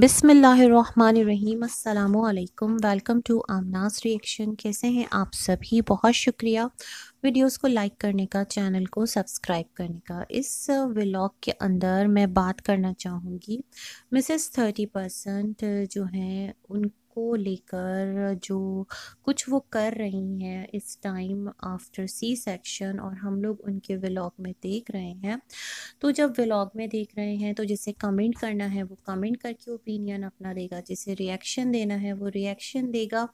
बिसमीम welcome to आमनास reaction कैसे हैं आप सभी बहुत शुक्रिया वीडियोस को लाइक करने का चैनल को सब्सक्राइब करने का इस व्लॉग के अंदर मैं बात करना चाहूँगी मिसेस थर्टी परसेंट जो हैं उन को लेकर जो कुछ वो कर रही हैं इस टाइम आफ्टर सी सेक्शन और हम लोग उनके व्लॉग में देख रहे हैं तो जब व्लॉग में देख रहे हैं तो जिसे कमेंट करना है वो कमेंट करके ओपिनियन अपना देगा जिसे रिएक्शन देना है वो रिएक्शन देगा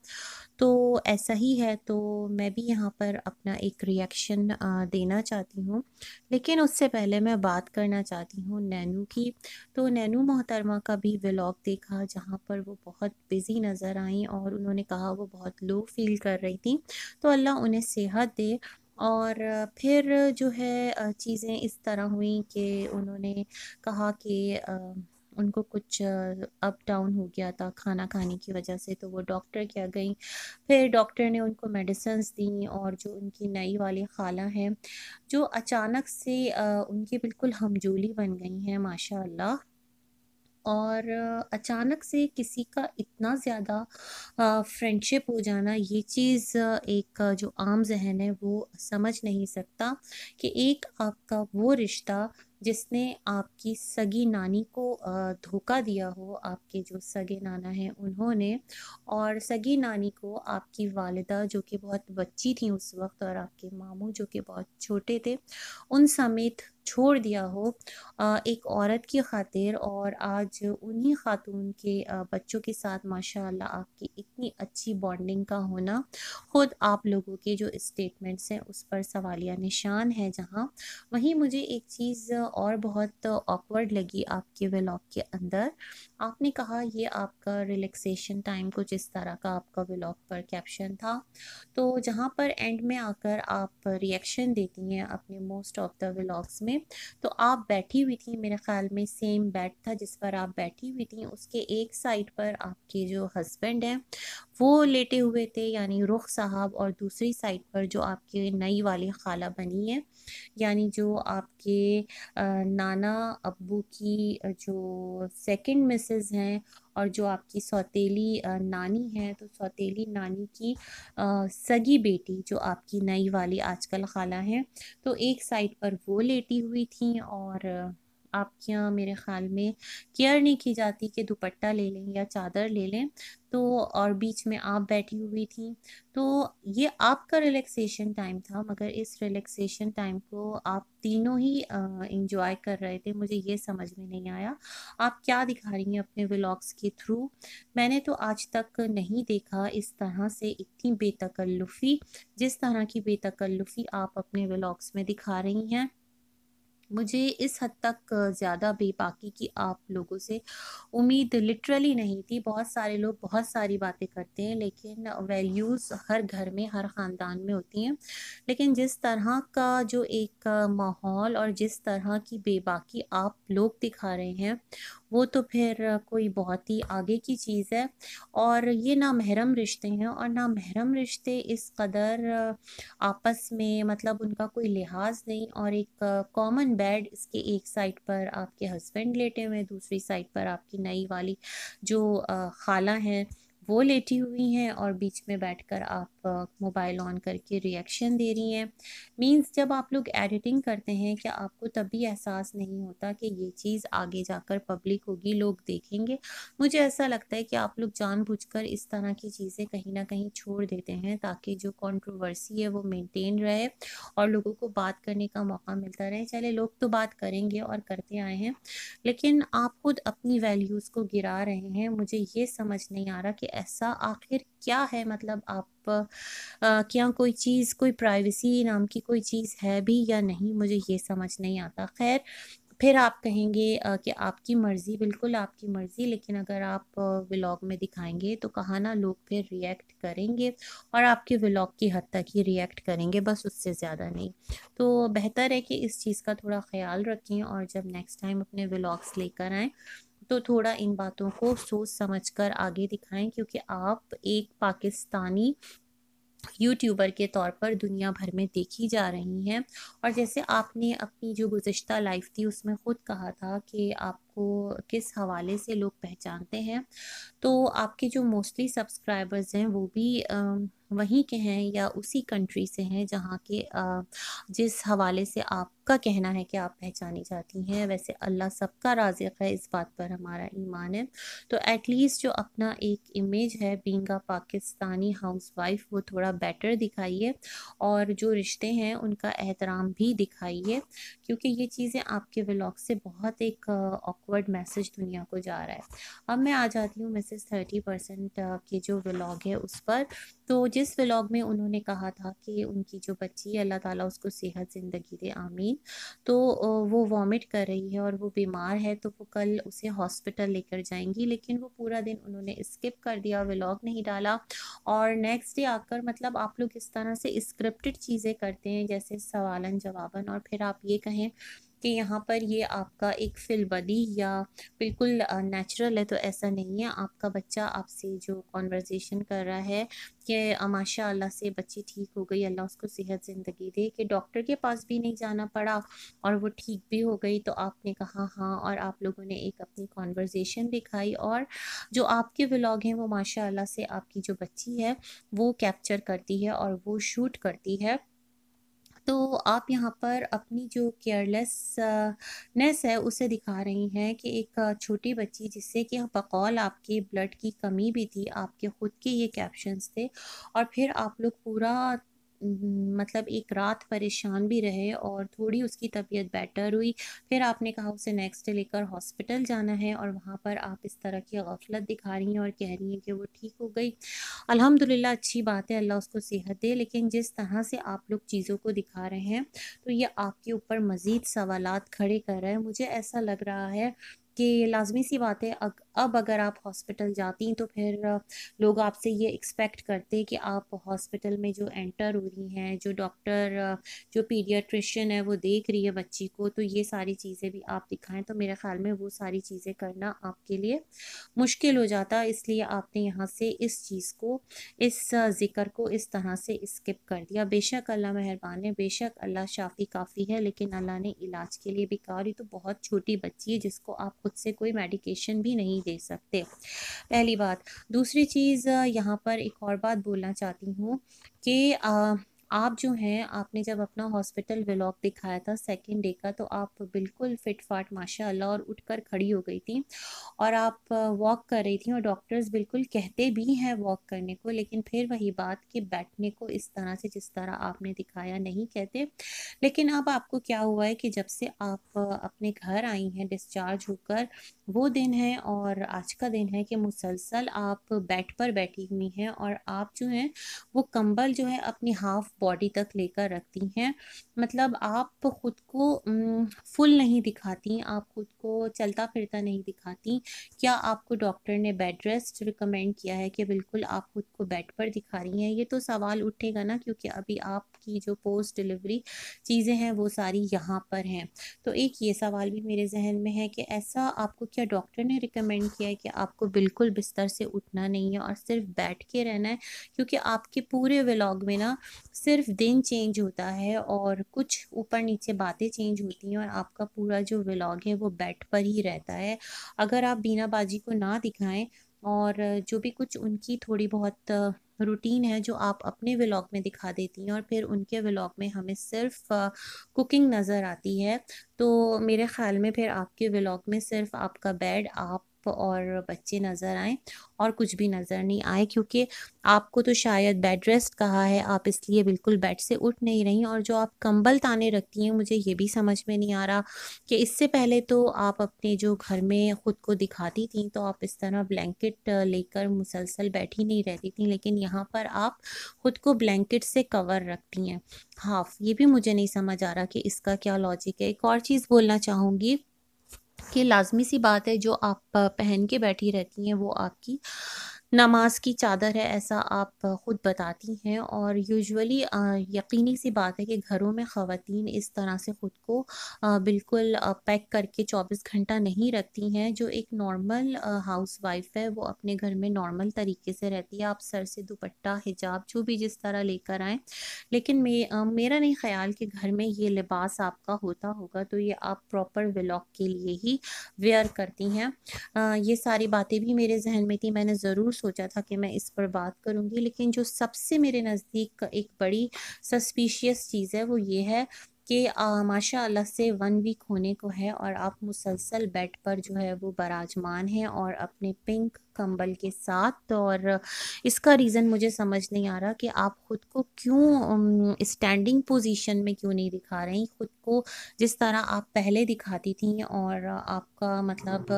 तो ऐसा ही है तो मैं भी यहाँ पर अपना एक रिएक्शन देना चाहती हूँ लेकिन उससे पहले मैं बात करना चाहती हूँ नैनू की तो नैनू मोहतरमा का भी व्लॉग देखा जहाँ पर वो बहुत बिज़ी नज़र आई और उन्होंने कहा वो बहुत लो फील कर रही थी तो अल्लाह उन्हें सेहत दे और फिर जो है चीज़ें इस तरह हुई कि उन्होंने कहा कि उनको कुछ अप डाउन हो गया था खाना खाने की वजह से तो वो डॉक्टर के आ गई फिर डॉक्टर ने उनको मेडिसिन दी और जो उनकी नई वाली खाला हैं जो अचानक से उनकी बिल्कुल हमजोली बन गई हैं माशाल्लाह और अचानक से किसी का इतना ज़्यादा फ्रेंडशिप हो जाना ये चीज़ एक जो आम जहन है वो समझ नहीं सकता कि एक आपका वो रिश्ता जिसने आपकी सगी नानी को धोखा दिया हो आपके जो सगे नाना हैं उन्होंने और सगी नानी को आपकी वालदा जो कि बहुत बच्ची थी उस वक्त और आपके मामू जो कि बहुत छोटे थे उन समेत छोड़ दिया हो एक औरत की खातिर और आज उन्हीं ख़ातून के बच्चों के साथ माशाल्लाह आपकी इतनी अच्छी बॉन्डिंग का होना ख़ुद आप लोगों के जो स्टेटमेंट्स हैं उस पर सवालिया निशान है जहाँ वहीं मुझे एक चीज़ और बहुत ऑकवर्ड लगी आपके व्लॉग के अंदर आपने कहा ये आपका रिलैक्सेशन टाइम कुछ इस तरह का आपका व्लॉग पर कैप्शन था तो जहाँ पर एंड में आकर आप रिएक्शन देती हैं अपने मोस्ट ऑफ द व्लॉग्स में हैं तो आप बैठी हुई थी मेरे ख्याल में सेम बेड था जिस पर आप बैठी हुई थी उसके एक साइड पर आपके जो हस्बैंड हैं वो लेटे हुए थे यानी रुख साहब और दूसरी साइड पर जो आपके नई वाली खाला बनी है यानी जो आपके नाना अब्बू की जो सेकंड मिसेज हैं और जो आपकी सौतीली नानी है तो सौतीली नानी की सगी बेटी जो आपकी नई वाली आजकल खाला हैं तो एक साइड पर वो लेटी हुई थी और आपके यहाँ मेरे ख्याल में केयर नहीं की जाती कि दुपट्टा ले लें या चादर ले लें तो और बीच में आप बैठी हुई थी तो ये आपका रिलैक्सेशन टाइम था मगर इस रिलैक्सेशन टाइम को आप तीनों ही इंजॉय कर रहे थे मुझे ये समझ में नहीं आया आप क्या दिखा रही हैं अपने व्लॉग्स के थ्रू मैंने तो आज तक नहीं देखा इस तरह से इतनी बेतकल्लुफ़ी जिस तरह की बेतकल्लुफ़ी आप अपने व्लॉग्स में दिखा रही हैं मुझे इस हद तक ज़्यादा बेबाकी की आप लोगों से उम्मीद लिटरली नहीं थी बहुत सारे लोग बहुत सारी बातें करते हैं लेकिन वैल्यूज़ हर घर में हर ख़ानदान में होती हैं लेकिन जिस तरह का जो एक माहौल और जिस तरह की बेबाकी आप लोग दिखा रहे हैं वो तो फिर कोई बहुत ही आगे की चीज़ है और ये ना महरम रिश्ते हैं और ना महरम रिश्ते इस कदर आपस में मतलब उनका कोई लिहाज नहीं और एक कॉमन बेड इसके एक साइड पर आपके हस्बैंड लेटे हुए हैं दूसरी साइड पर आपकी नई वाली जो खाला हैं वो लेटी हुई हैं और बीच में बैठकर आप मोबाइल ऑन करके रिएक्शन दे रही हैं मींस जब आप लोग एडिटिंग करते हैं क्या आपको तभी एहसास नहीं होता कि ये चीज़ आगे जाकर पब्लिक होगी लोग देखेंगे मुझे ऐसा लगता है कि आप लोग जानबूझकर इस तरह की चीज़ें कहीं ना कहीं छोड़ देते हैं ताकि जो कॉन्ट्रोवर्सी है वो मेनटेन रहे और लोगों को बात करने का मौका मिलता रहे चले लोग तो बात करेंगे और करते आए हैं लेकिन आप खुद अपनी वैल्यूज़ को गिरा रहे हैं मुझे ये समझ नहीं आ रहा कि ऐसा आखिर क्या है मतलब आप आ, क्या कोई चीज़ कोई प्राइवेसी नाम की कोई चीज़ है भी या नहीं मुझे ये समझ नहीं आता खैर फिर आप कहेंगे कि आपकी मर्ज़ी बिल्कुल आपकी मर्ज़ी लेकिन अगर आप व्लॉग में दिखाएंगे तो कहा ना लोग फिर रिएक्ट करेंगे और आपके व्लॉग की हद तक ही रिएक्ट करेंगे बस उससे ज़्यादा नहीं तो बेहतर है कि इस चीज़ का थोड़ा ख्याल रखें और जब नेक्स्ट टाइम अपने व्लॉग्स लेकर आएँ तो थोड़ा इन बातों को सोच समझ कर आगे दिखाएं क्योंकि आप एक पाकिस्तानी यूट्यूबर के तौर पर दुनिया भर में देखी जा रही हैं और जैसे आपने अपनी जो गुज्त लाइफ थी उसमें ख़ुद कहा था कि आप आपको किस हवाले से लोग पहचानते हैं तो आपके जो मोस्टली सब्सक्राइबर्स हैं वो भी आ, वहीं के हैं या उसी कंट्री से हैं जहाँ के आ, जिस हवाले से आपका कहना है कि आप पहचानी जाती हैं वैसे अल्लाह सबका राजिक है इस बात पर हमारा ईमान है तो एटलीस्ट जो अपना एक इमेज है बींग पाकिस्तानी हाउस वाइफ वो थोड़ा बेटर दिखाइए और जो रिश्ते हैं उनका एहतराम भी दिखाइए क्योंकि ये चीज़ें आपके ब्लॉग से बहुत एक बैकवर्ड मैसेज दुनिया को जा रहा है अब मैं आ जाती हूँ मैसेज थर्टी परसेंट की जो व्लॉग है उस पर तो जिस व्लॉग में उन्होंने कहा था कि उनकी जो बच्ची है अल्लाह ताला उसको सेहत ज़िंदगी दे आमीन तो वो वॉमिट कर रही है और वो बीमार है तो वो कल उसे हॉस्पिटल लेकर जाएंगी लेकिन वो पूरा दिन उन्होंने स्किप कर दिया व्लॉग नहीं डाला और नेक्स्ट डे आकर मतलब आप लोग इस तरह से स्क्रिप्टेड चीज़ें करते हैं जैसे सवालन जवाबन और फिर आप ये कहें कि यहाँ पर ये आपका एक फिलबदी या बिल्कुल नेचुरल है तो ऐसा नहीं है आपका बच्चा आपसे जो कॉन्वर्जेसन कर रहा है कि माशा अल्लाह से बच्ची ठीक हो गई अल्लाह उसको सेहत ज़िंदगी दे कि डॉक्टर के पास भी नहीं जाना पड़ा और वो ठीक भी हो गई तो आपने कहा हाँ और आप लोगों ने एक अपनी कॉन्वर्जेसन दिखाई और जो आपके व्लॉग हैं वो माशा से आपकी जो बच्ची है वो कैप्चर करती है और वो शूट करती है तो आप यहाँ पर अपनी जो केयरलेसनेस है उसे दिखा रही हैं कि एक छोटी बच्ची जिससे कि हाँ, बकौल आपके ब्लड की कमी भी थी आपके ख़ुद के ये कैप्शंस थे और फिर आप लोग पूरा मतलब एक रात परेशान भी रहे और थोड़ी उसकी तबीयत बेटर हुई फिर आपने कहा उसे नेक्स्ट डे लेकर हॉस्पिटल जाना है और वहाँ पर आप इस तरह की गफलत दिखा रही हैं और कह रही हैं कि वो ठीक हो गई अल्हम्दुलिल्लाह अच्छी बात है अल्लाह उसको सेहत दे लेकिन जिस तरह से आप लोग चीज़ों को दिखा रहे हैं तो ये आपके ऊपर मज़ीद सवाल खड़े कर रहे हैं मुझे ऐसा लग रहा है कि लाजमी सी बात है अग, अब अगर आप हॉस्पिटल जाती तो फिर लोग आपसे ये एक्सपेक्ट करते कि आप हॉस्पिटल में जो एंटर हो रही हैं जो डॉक्टर जो पीडियाट्रिशन है वो देख रही है बच्ची को तो ये सारी चीज़ें भी आप दिखाएं तो मेरे ख्याल में वो सारी चीज़ें करना आपके लिए मुश्किल हो जाता इसलिए आपने यहाँ से इस चीज़ को इस ज़िक्र को इस तरह से स्किप कर दिया बेशक अल्लाह मेहरबान है बेशक अल्लाह शाफ़ी काफ़ी है लेकिन अल्लाह ने इलाज के लिए भी कहा तो बहुत छोटी बच्ची है जिसको आप खुद से कोई मेडिकेशन भी नहीं दे सकते पहली बात दूसरी चीज़ यहाँ पर एक और बात बोलना चाहती हूँ कि आप जो हैं आपने जब अपना हॉस्पिटल व्लॉग दिखाया था सेकेंड डे का तो आप बिल्कुल फिट फाट माशा और उठ कर खड़ी हो गई थी और आप वॉक कर रही थी और डॉक्टर्स बिल्कुल कहते भी हैं वॉक करने को लेकिन फिर वही बात कि बैठने को इस तरह से जिस तरह आपने दिखाया नहीं कहते लेकिन अब आपको क्या हुआ है कि जब से आप अपने घर आई हैं डिस्चार्ज होकर वो दिन है और आज का दिन है कि मुसलसल आप बेड पर बैठी हुई हैं और आप जो हैं वो कंबल जो है अपनी हाफ बॉडी तक लेकर रखती हैं मतलब आप ख़ुद को फुल नहीं दिखाती आप खुद को चलता फिरता नहीं दिखाती क्या आपको डॉक्टर ने बेड रेस्ट रिकमेंड किया है कि बिल्कुल आप खुद को बेड पर दिखा रही हैं ये तो सवाल उठेगा ना क्योंकि अभी आप की जो पोस्ट डिलीवरी चीज़ें हैं वो सारी यहाँ पर हैं तो एक ये सवाल भी मेरे जहन में है कि ऐसा आपको क्या डॉक्टर ने रिकमेंड किया है कि आपको बिल्कुल बिस्तर से उठना नहीं है और सिर्फ बैठ के रहना है क्योंकि आपके पूरे व्लॉग में ना सिर्फ दिन चेंज होता है और कुछ ऊपर नीचे बातें चेंज होती हैं और आपका पूरा जो व्लॉग है वो बैट पर ही रहता है अगर आप बीना बाजी को ना दिखाएं और जो भी कुछ उनकी थोड़ी बहुत रूटीन है जो आप अपने व्लॉग में दिखा देती हैं और फिर उनके व्लॉग में हमें सिर्फ कुकिंग नज़र आती है तो मेरे ख्याल में फिर आपके व्लॉग में सिर्फ आपका बेड आप और बच्चे नज़र आएँ और कुछ भी नज़र नहीं आए क्योंकि आपको तो शायद बेड रेस्ट कहा है आप इसलिए बिल्कुल बेड से उठ नहीं रही और जो आप कंबल ताने रखती हैं मुझे ये भी समझ में नहीं आ रहा कि इससे पहले तो आप अपने जो घर में ख़ुद को दिखाती थी तो आप इस तरह ब्लैंकेट लेकर मुसलसल बैठी नहीं रहती थी लेकिन यहाँ पर आप ख़ुद को ब्लैंकेट से कवर रखती हैं हाफ ये भी मुझे नहीं समझ आ रहा कि इसका क्या लॉजिक है एक और चीज़ बोलना चाहूँगी कि लाजमी सी बात है जो आप पहन के बैठी रहती हैं वो आपकी नमाज की चादर है ऐसा आप ख़ुद बताती हैं और यूजुअली यकीनी सी बात है कि घरों में ख़वातीन इस तरह से ख़ुद को बिल्कुल पैक करके 24 घंटा नहीं रखती हैं जो एक नॉर्मल हाउस वाइफ है वो अपने घर में नॉर्मल तरीके से रहती है आप सर से दुपट्टा हिजाब जो भी जिस तरह लेकर आएँ लेकिन मे, मेरा नहीं ख्याल कि घर में ये लिबास आपका होता होगा तो ये आप प्रॉपर व्लॉग के लिए ही वेयर करती हैं ये सारी बातें भी मेरे जहन में थी मैंने ज़रूर सोचा था कि मैं इस पर बात करूंगी लेकिन जो सबसे मेरे नज़दीक एक बड़ी सस्पिशियस चीज़ है वो ये है कि माशा अल्लाह से वन वीक होने को है और आप मुसलसल बेड पर जो है वो बराजमान हैं और अपने पिंक कंबल के साथ और इसका रीज़न मुझे समझ नहीं आ रहा कि आप ख़ुद को क्यों स्टैंडिंग पोजीशन में क्यों नहीं दिखा रही ख़ुद को जिस तरह आप पहले दिखाती थी और आपका मतलब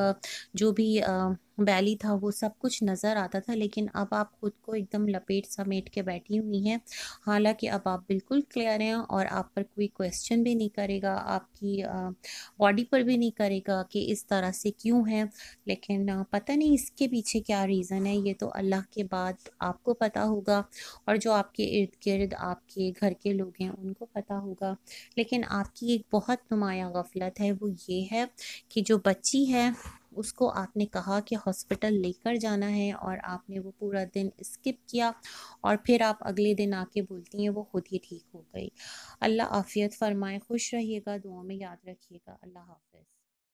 जो भी वैली था वो सब कुछ नज़र आता था लेकिन अब आप खुद को एकदम लपेट समेट के बैठी हुई हैं हालांकि अब आप बिल्कुल क्लियर हैं और आप पर कोई क्वेश्चन भी नहीं करेगा आपकी बॉडी पर भी नहीं करेगा कि इस तरह से क्यों है लेकिन पता नहीं इसके पीछे पीछे क्या रीज़न है ये तो अल्लाह के बाद आपको पता होगा और जो आपके इर्द गिर्द आपके घर के लोग हैं उनको पता होगा लेकिन आपकी एक बहुत नुमाया गफलत है वो ये है कि जो बच्ची है उसको आपने कहा कि हॉस्पिटल लेकर जाना है और आपने वो पूरा दिन स्किप किया और फिर आप अगले दिन आके बोलती हैं वो खुद ही ठीक हो गई अल्लाह आफियत फरमाए खुश रहिएगा दुआ में याद रखिएगा अल्लाह हाफिज़